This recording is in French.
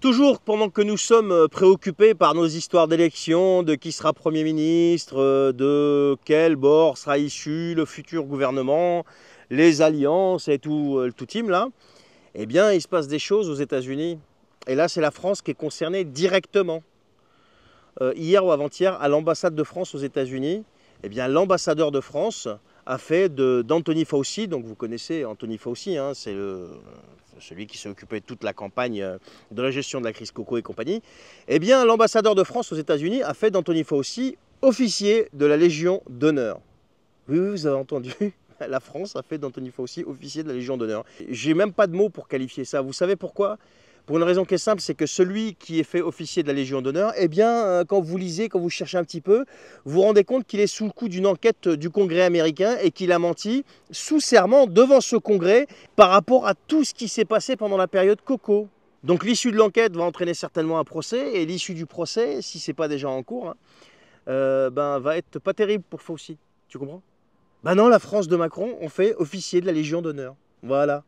Toujours pendant que nous sommes euh, préoccupés par nos histoires d'élections, de qui sera Premier ministre, euh, de quel bord sera issu le futur gouvernement, les alliances et tout euh, le tout là, eh bien il se passe des choses aux États-Unis. Et là c'est la France qui est concernée directement. hier ou avant-hier à l'ambassade de France aux États-Unis, eh bien l'ambassadeur de France a fait d'Anthony Fauci, donc vous connaissez Anthony Fauci, hein, c'est celui qui s'est occupé de toute la campagne euh, de la gestion de la crise Coco et compagnie, eh bien l'ambassadeur de France aux États-Unis a fait d'Anthony Fauci officier de la Légion d'honneur. Oui, oui, vous avez entendu la France a fait d'Anthony Fauci officier de la Légion d'honneur. J'ai même pas de mots pour qualifier ça. Vous savez pourquoi pour une raison qui est simple, c'est que celui qui est fait officier de la Légion d'honneur, eh bien, euh, quand vous lisez, quand vous cherchez un petit peu, vous vous rendez compte qu'il est sous le coup d'une enquête du Congrès américain et qu'il a menti sous serment devant ce Congrès par rapport à tout ce qui s'est passé pendant la période Coco. Donc l'issue de l'enquête va entraîner certainement un procès, et l'issue du procès, si c'est pas déjà en cours, hein, euh, ben, va être pas terrible pour Fauci. Tu comprends Ben non, la France de Macron, on fait officier de la Légion d'honneur. Voilà.